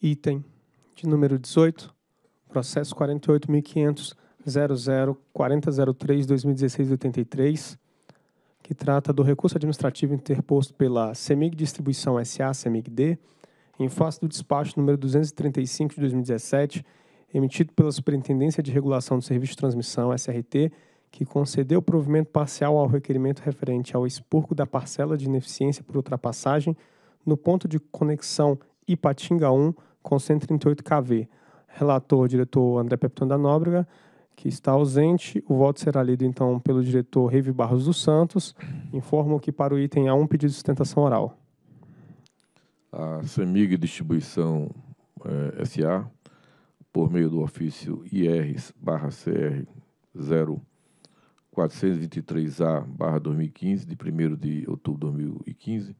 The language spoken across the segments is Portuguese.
item de número 18, processo 48.500.00.4003.2016-83, que trata do recurso administrativo interposto pela CEMIG Distribuição S.A. CEMIG-D, em face do despacho número 235 de 2017, emitido pela Superintendência de Regulação do Serviço de Transmissão, SRT, que concedeu provimento parcial ao requerimento referente ao expurgo da parcela de ineficiência por ultrapassagem no ponto de conexão Ipatinga 1 com 138 kV. Relator, diretor André Pepton da Nóbrega, que está ausente. O voto será lido, então, pelo diretor Reive Barros dos Santos. Informo que para o item há um pedido de sustentação oral. A CEMIG Distribuição eh, S.A., por meio do ofício IR-CR 0423A-2015, de 1 de outubro de 2015,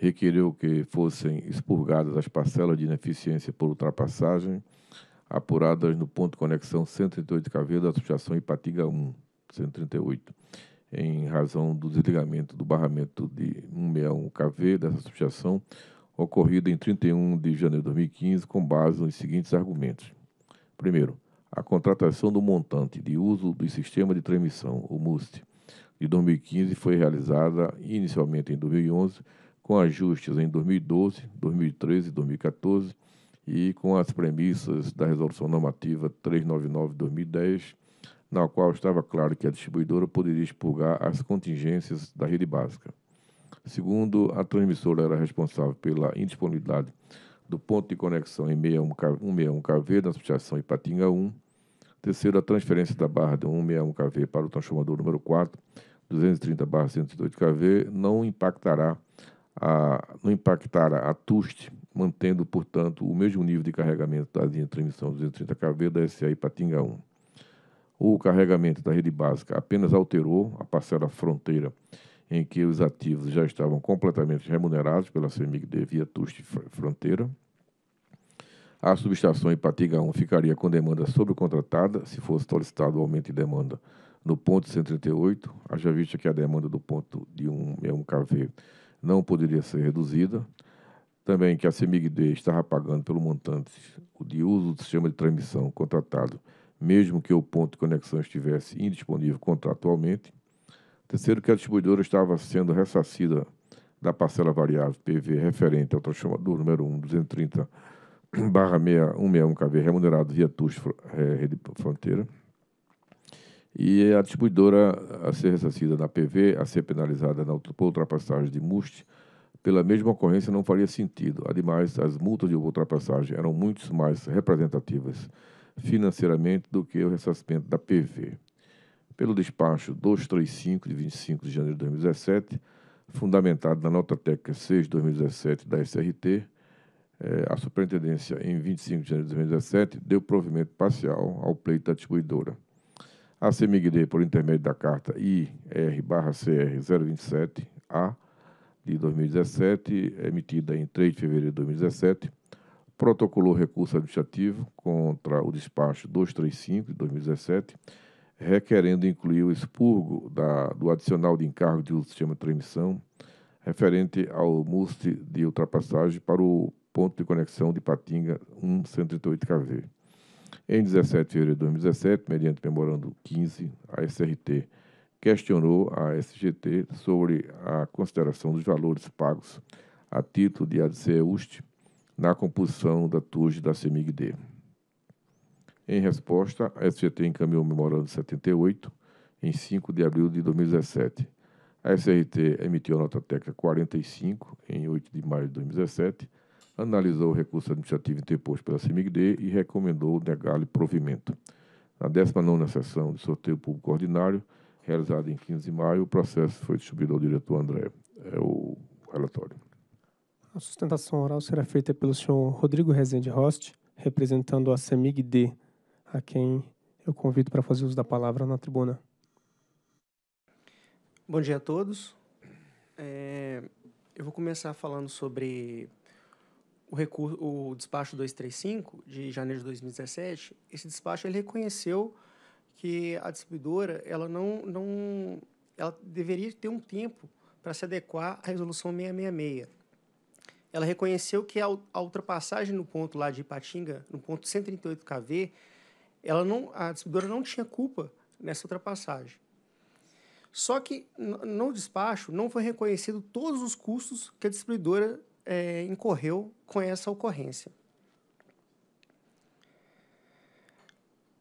requereu que fossem expurgadas as parcelas de ineficiência por ultrapassagem apuradas no ponto de conexão 138 de Caveira da Associação Ipatiga 1, 138, em razão do desligamento do barramento de 161 KV dessa associação, ocorrido em 31 de janeiro de 2015, com base nos seguintes argumentos. Primeiro, a contratação do montante de uso do Sistema de Transmissão, o MUST, de 2015 foi realizada inicialmente em 2011 com ajustes em 2012, 2013, e 2014 e com as premissas da Resolução Normativa 399-2010, na qual estava claro que a distribuidora poderia expurgar as contingências da rede básica. Segundo, a transmissora era responsável pela indisponibilidade do ponto de conexão em 161KV na subestação Ipatinga 1. Terceiro, a transferência da barra de 161KV para o transformador número 4, 230-108KV, não impactará a não impactar a TUST, mantendo, portanto, o mesmo nível de carregamento da linha de transmissão 230 kV da SA Ipatinga 1. O carregamento da rede básica apenas alterou a parcela fronteira em que os ativos já estavam completamente remunerados pela CEMIG devia TUST Fronteira. A subestação Ipatinga 1 ficaria com demanda sobrecontratada se fosse solicitado o aumento de demanda no ponto 138, haja vista que a demanda do ponto de 161 é kV não poderia ser reduzida. Também que a CEMIG-D estava pagando pelo montante de uso do sistema de transmissão contratado, mesmo que o ponto de conexão estivesse indisponível contratualmente. Terceiro, que a distribuidora estava sendo ressarcida da parcela variável PV referente ao transformador número 1, 230 barra 161 KV remunerado via TUS eh, Rede Fronteira. E a distribuidora a ser ressarcida na PV, a ser penalizada na, por ultrapassagem de MUST, pela mesma ocorrência não faria sentido. Ademais, as multas de ultrapassagem eram muito mais representativas financeiramente do que o ressarcimento da PV. Pelo despacho 235 de 25 de janeiro de 2017, fundamentado na nota técnica 6 de 2017 da SRT, eh, a superintendência, em 25 de janeiro de 2017, deu provimento parcial ao pleito da distribuidora. A CEMIGD, por intermédio da carta IR-CR027-A de 2017, emitida em 3 de fevereiro de 2017, protocolou recurso administrativo contra o despacho 235 de 2017, requerendo incluir o expurgo da, do adicional de encargo de uso do sistema de transmissão referente ao MUST de ultrapassagem para o ponto de conexão de Patinga 138 kV. Em 17 de fevereiro de 2017, mediante memorando 15, a SRT questionou a SGT sobre a consideração dos valores pagos a título de adc na composição da TUJ da CEMIG-D. Em resposta, a SGT encaminhou o memorando 78 em 5 de abril de 2017. A SRT emitiu a nota técnica 45 em 8 de maio de 2017 analisou o recurso administrativo interposto pela CIMIGD e recomendou negar-lhe provimento. Na 19 sessão de sorteio público ordinário, realizada em 15 de maio, o processo foi distribuído ao diretor André. É o relatório. A sustentação oral será feita pelo senhor Rodrigo Rezende Host, representando a CEMIG-D, a quem eu convido para fazer uso da palavra na tribuna. Bom dia a todos. É, eu vou começar falando sobre o, recurso, o despacho 235, de janeiro de 2017, esse despacho ele reconheceu que a distribuidora ela não, não ela deveria ter um tempo para se adequar à resolução 666. Ela reconheceu que a, a ultrapassagem no ponto lá de Ipatinga, no ponto 138 KV, ela não, a distribuidora não tinha culpa nessa ultrapassagem. Só que no despacho não foi reconhecido todos os custos que a distribuidora é, incorreu com essa ocorrência.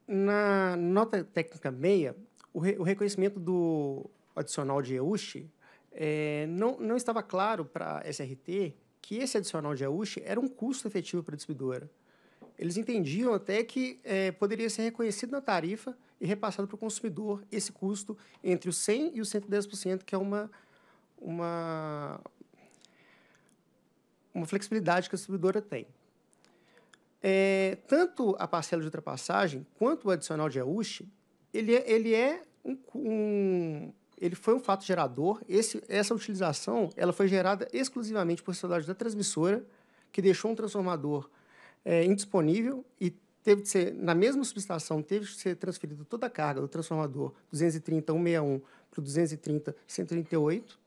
Na nota técnica 6, o, re, o reconhecimento do adicional de EUSH é, não, não estava claro para a SRT que esse adicional de EUSH era um custo efetivo para a distribuidora. Eles entendiam até que é, poderia ser reconhecido na tarifa e repassado para o consumidor esse custo entre os 100% e os 110%, que é uma, uma, uma flexibilidade que a distribuidora tem. É, tanto a parcela de ultrapassagem quanto o adicional de EUSH, ele é, ele é um, um, ele foi um fato gerador. Esse, essa utilização ela foi gerada exclusivamente por sociedade da transmissora, que deixou um transformador é, indisponível e teve de ser, na mesma subestação, teve de ser transferida toda a carga do transformador 230-161 para o 230-138.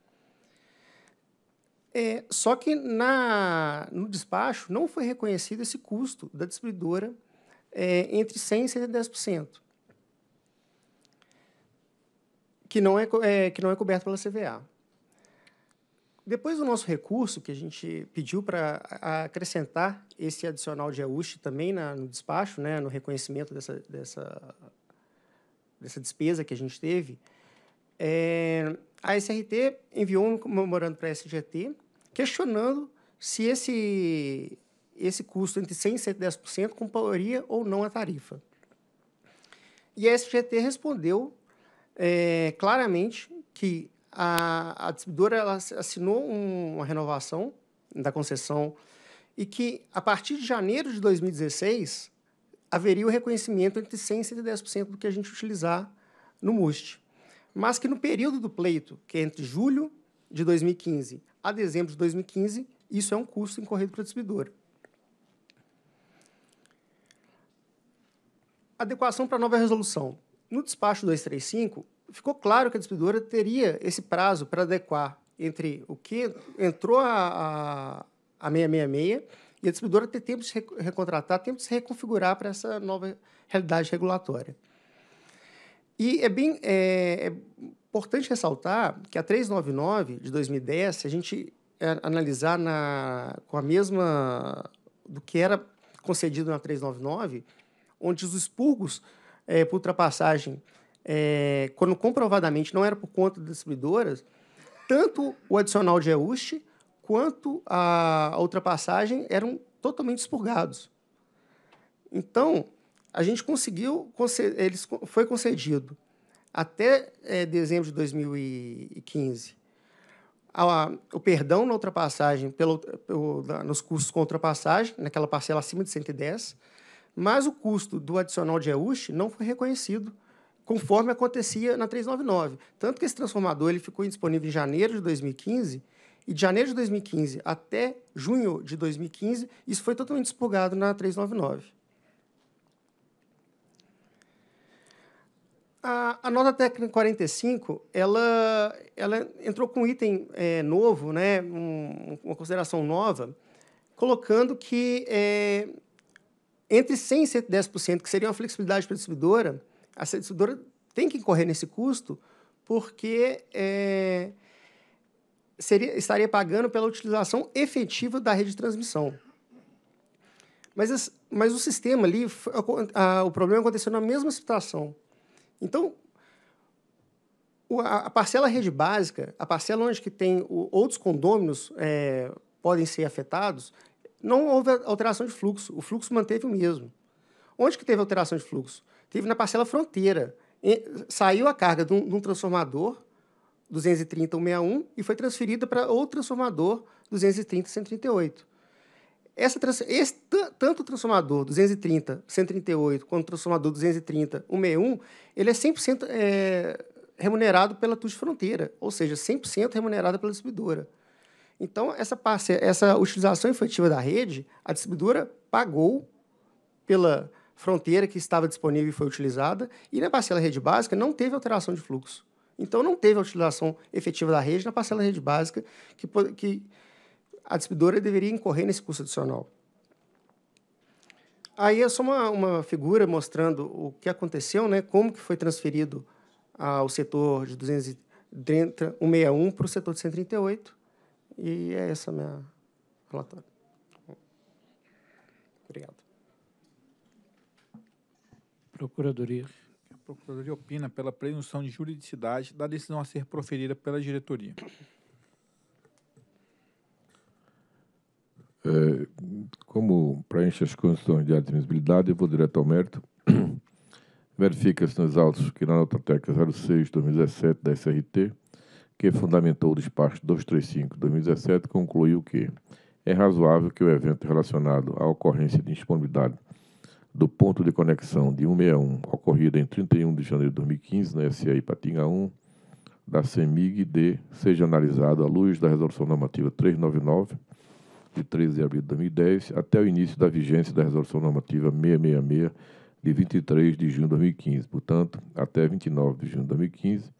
É, só que na, no despacho não foi reconhecido esse custo da distribuidora é, entre 100% e 110%, que não é, é, que não é coberto pela CVA. Depois do nosso recurso, que a gente pediu para acrescentar esse adicional de ajuste também na, no despacho, né, no reconhecimento dessa, dessa, dessa despesa que a gente teve, é, a SRT enviou um memorando para a SGT, questionando se esse, esse custo entre 100% e 110% comparia ou não a tarifa. E a SGT respondeu é, claramente que a, a distribuidora ela assinou um, uma renovação da concessão e que, a partir de janeiro de 2016, haveria o reconhecimento entre 100% e 110% do que a gente utilizar no MUST. Mas que no período do pleito, que é entre julho de 2015 a dezembro de 2015, isso é um custo incorrido para o distribuidor. Adequação para a nova resolução. No despacho 235, ficou claro que a distribuidora teria esse prazo para adequar entre o que entrou a, a, a 666 e a distribuidora ter tempo de se recontratar, tempo de se reconfigurar para essa nova realidade regulatória. E é bem é, é importante ressaltar que a 399 de 2010, se a gente é, analisar na, com a mesma do que era concedido na 399, onde os expurgos é, por ultrapassagem, é, quando comprovadamente não era por conta das distribuidoras, tanto o adicional de EUST quanto a, a ultrapassagem eram totalmente expurgados. Então, a gente conseguiu, eles foi concedido até é, dezembro de 2015, a, a, o perdão na ultrapassagem, pelo, pelo da, nos custos com ultrapassagem, naquela parcela acima de 110, mas o custo do adicional de EUSH não foi reconhecido, conforme acontecia na 399. Tanto que esse transformador ele ficou indisponível em janeiro de 2015, e de janeiro de 2015 até junho de 2015, isso foi totalmente expurgado na 399. A, a, nota técnica 45, ela, ela entrou com um item é, novo, né, um, uma consideração nova, colocando que é, entre 100% e 110%, que seria uma flexibilidade para a distribuidora, a distribuidora tem que incorrer nesse custo, porque é, seria, estaria pagando pela utilização efetiva da rede de transmissão. Mas, mas o sistema ali, a, a, o problema aconteceu na mesma situação. Então, a parcela rede básica, a parcela onde que tem outros condôminos é, podem ser afetados, não houve alteração de fluxo. O fluxo manteve o mesmo. Onde que teve alteração de fluxo? Teve na parcela fronteira. saiu a carga de um, de um transformador 230-161 e foi transferida para outro transformador 230-138 essa, esse, tanto o transformador 230, 138, quanto o transformador 230, 161, ele é 100% é, remunerado pela TUS Fronteira, ou seja, 100% remunerado pela distribuidora. Então, essa, parce, essa utilização efetiva da rede, a distribuidora pagou pela fronteira que estava disponível e foi utilizada, e na parcela rede básica não teve alteração de fluxo. Então, não teve a utilização efetiva da rede na parcela rede básica que, que a distribuidora deveria incorrer nesse custo adicional. Aí é só uma, uma figura mostrando o que aconteceu, né? como que foi transferido ao ah, setor de 261 para o setor de 138. E é essa a minha relatório. Obrigado. Procuradoria. A Procuradoria opina pela presunção de juridicidade da decisão a ser proferida pela diretoria. É, como preenche as condições de admissibilidade, eu vou direto ao mérito. Verifica-se nos autos que na nota técnica 06-2017 da SRT, que fundamentou o despacho 235-2017, concluiu que é razoável que o evento relacionado à ocorrência de indisponibilidade do ponto de conexão de 161, ocorrido em 31 de janeiro de 2015 na SA Patinha 1, da CEMIG-D, seja analisado à luz da Resolução Normativa 399, de 13 de abril de 2010 até o início da vigência da Resolução Normativa 666, de 23 de junho de 2015, portanto, até 29 de junho de 2015,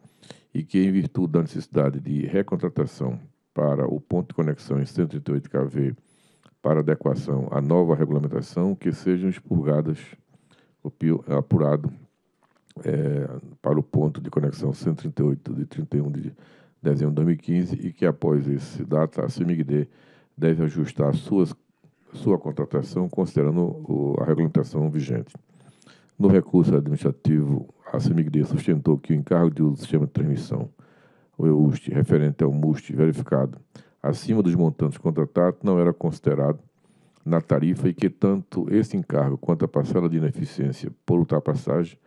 e que, em virtude da necessidade de recontratação para o ponto de conexão em 138 kV para adequação à nova regulamentação, que sejam expurgadas, apurado é, para o ponto de conexão 138 de 31 de dezembro de 2015 e que, após esse data, a CIMIG CIMIGD deve ajustar suas, sua contratação considerando o, a regulamentação vigente. No recurso administrativo, a CEMIGDE sustentou que o encargo de uso do sistema de transmissão, o EUST, referente ao MUST verificado acima dos montantes contratados, não era considerado na tarifa e que tanto esse encargo quanto a parcela de ineficiência por ultrapassagem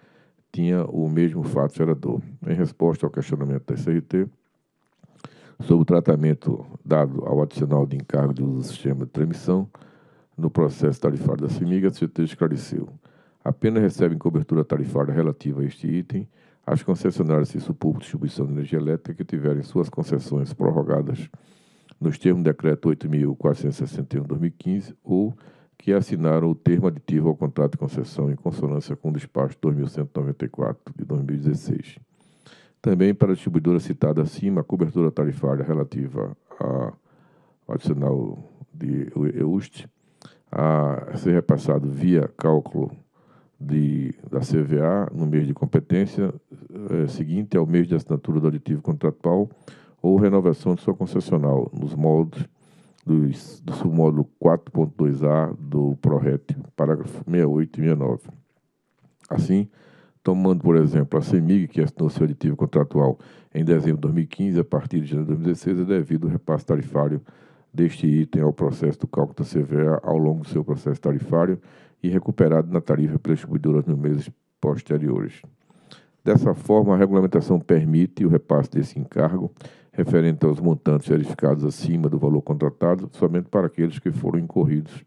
tinha o mesmo fato gerador. Em resposta ao questionamento da CRT, sob o tratamento dado ao adicional de encargo de uso do sistema de transmissão no processo tarifário da CIMIG, a CT esclareceu. Apenas recebem cobertura tarifária relativa a este item as concessionárias de serviço de distribuição de energia elétrica que tiverem suas concessões prorrogadas nos termos do Decreto 8.461-2015 ou que assinaram o termo aditivo ao contrato de concessão em consonância com o despacho 2194 de 2016. Também para a distribuidora citada acima, a cobertura tarifária relativa ao adicional de EUST a ser repassado via cálculo de, da CVA no mês de competência é, seguinte ao mês de assinatura do aditivo contratual ou renovação de sua concessional nos moldes dos, do submódulo 4.2A do PRORET, parágrafo 68 e 69. Assim, tomando, por exemplo, a CEMIG, que assinou seu aditivo contratual em dezembro de 2015, a partir de janeiro de 2016, é devido o repasse tarifário deste item ao processo do cálculo da CVA ao longo do seu processo tarifário e recuperado na tarifa pelas nos meses posteriores. Dessa forma, a regulamentação permite o repasse desse encargo referente aos montantes verificados acima do valor contratado somente para aqueles que foram incorridos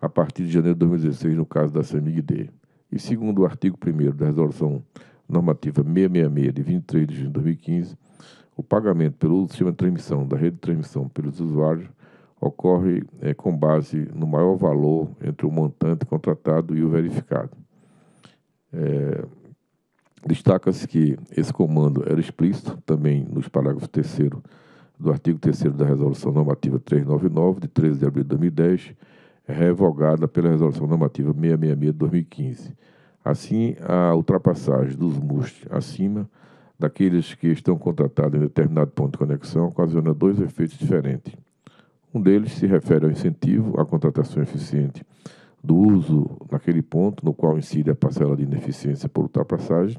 a partir de janeiro de 2016, no caso da CEMIG-D. E segundo o artigo 1 da Resolução Normativa 666, de 23 de junho de 2015, o pagamento pelo sistema de transmissão da rede de transmissão pelos usuários ocorre é, com base no maior valor entre o montante contratado e o verificado. É, Destaca-se que esse comando era explícito também nos parágrafos 3 do artigo 3 da Resolução Normativa 399, de 13 de abril de 2010, é revogada pela Resolução Normativa 666 de 2015. Assim, a ultrapassagem dos MUST acima daqueles que estão contratados em determinado ponto de conexão ocasiona dois efeitos diferentes. Um deles se refere ao incentivo à contratação eficiente do uso naquele ponto no qual incide a parcela de ineficiência por ultrapassagem.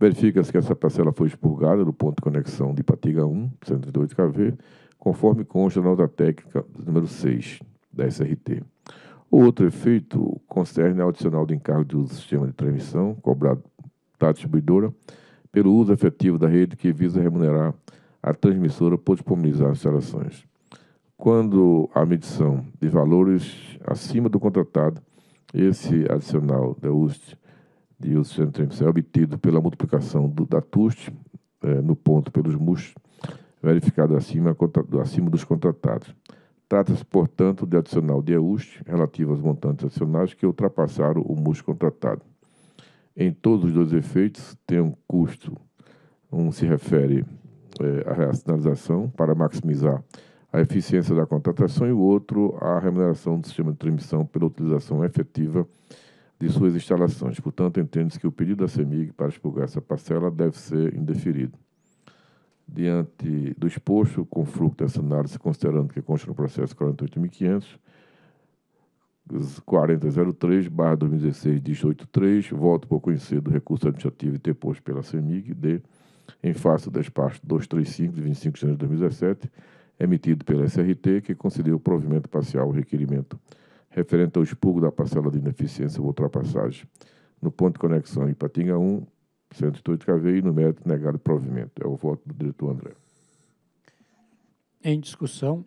Verifica-se que essa parcela foi expurgada do ponto de conexão de Patiga 1, 102 kV, conforme consta na nota técnica número 6, da SRT. O outro efeito concerne ao adicional do encargo de uso do sistema de transmissão cobrado da distribuidora pelo uso efetivo da rede que visa remunerar a transmissora por disponibilizar as instalações. Quando a medição de valores acima do contratado, esse adicional da UST de uso do sistema de transmissão é obtido pela multiplicação do, da TUST é, eh, no ponto pelos MUST, verificado acima, acima dos contratados. Trata-se, portanto, de adicional de EUST relativo aos montantes adicionais que ultrapassaram o MUST contratado. Em todos os dois efeitos, tem um custo. Um se refere é, à racionalização para maximizar a eficiência da contratação e o outro à remuneração do sistema de transmissão pela utilização efetiva de suas instalações. Portanto, entende-se que o pedido da CEMIG para expurgar essa parcela deve ser indeferido. Diante do exposto, com fruto dessa análise, considerando que consta no processo 48.500, 4003, 2016, 183, voto por conhecer do recurso administrativo interposto pela CEMIG, D, em face das partes 235, de 25 de janeiro de 2017, emitido pela SRT, que concedeu provimento parcial ao requerimento referente ao expurgo da parcela de ineficiência ou ultrapassagem no ponto de conexão Ipatinga 1, 108 e no mérito negado provimento. É o voto do diretor André. Em discussão,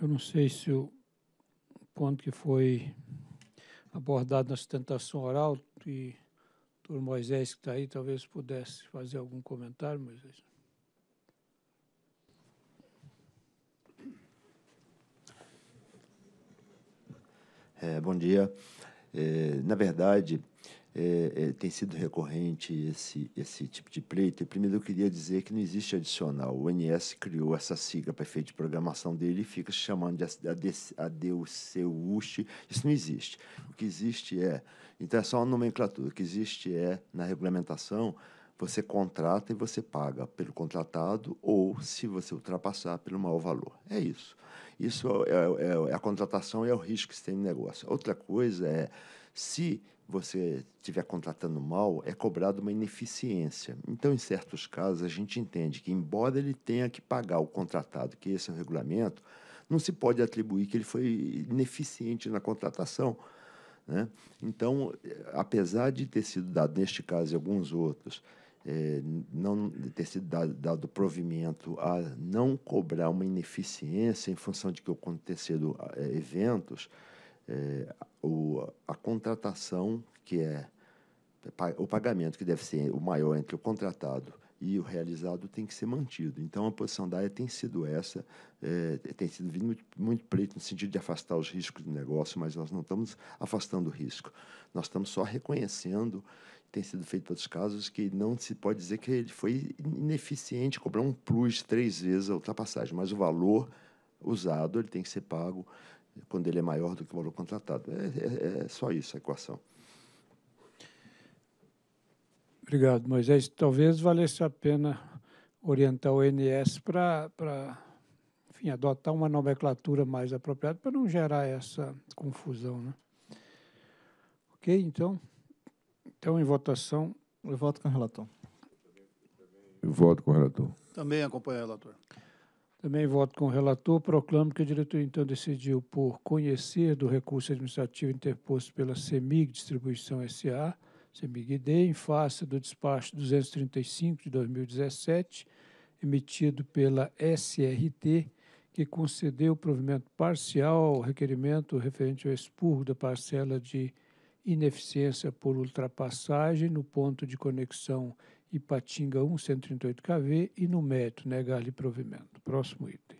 eu não sei se o ponto que foi abordado na sustentação oral e o doutor Moisés que está aí talvez pudesse fazer algum comentário, Moisés. É, bom dia. É, na verdade, é, é, tem sido recorrente esse, esse tipo de pleito. primeiro eu queria dizer que não existe adicional. O NS criou essa sigla para efeito de programação dele e fica se chamando de ADUCUST. Isso não existe. O que existe é. Então é só uma nomenclatura. O que existe é, na regulamentação, você contrata e você paga pelo contratado ou, se você ultrapassar, pelo maior valor. É isso. Isso é, é, é a contratação e é o risco que você tem no negócio. Outra coisa é se você estiver contratando mal, é cobrado uma ineficiência. Então, em certos casos, a gente entende que, embora ele tenha que pagar o contratado, que esse é o regulamento, não se pode atribuir que ele foi ineficiente na contratação. Né? Então, apesar de ter sido dado, neste caso e alguns outros, é, não ter sido dado, dado, provimento a não cobrar uma ineficiência em função de que aconteceram é, eventos, é, o, a contratação, que é o pagamento que deve ser o maior entre o contratado e o realizado tem que ser mantido. Então, a posição da área tem sido essa, é, tem sido muito, muito preto no sentido de afastar os riscos do negócio, mas nós não estamos afastando o risco. Nós estamos só reconhecendo, tem sido feito outros casos, que não se pode dizer que ele foi ineficiente cobrar um plus três vezes a ultrapassagem, mas o valor usado ele tem que ser pago quando ele é maior do que o valor contratado. É, é, é só isso a equação. Obrigado, Moisés. Talvez valesse a pena orientar o INS para adotar uma nomenclatura mais apropriada para não gerar essa confusão. Né? Ok, então. Então, em votação. Eu voto com o relator. Eu voto com o relator. Também acompanho o relator. Também voto com o relator, proclamo que a diretor então decidiu por conhecer do recurso administrativo interposto pela CEMIG Distribuição S.A., cemig d em face do despacho 235 de 2017, emitido pela SRT, que concedeu provimento parcial ao requerimento referente ao expurgo da parcela de ineficiência por ultrapassagem no ponto de conexão Ipatinga 1, 138 kV e no mérito negar-lhe né, provimento. Próximo item.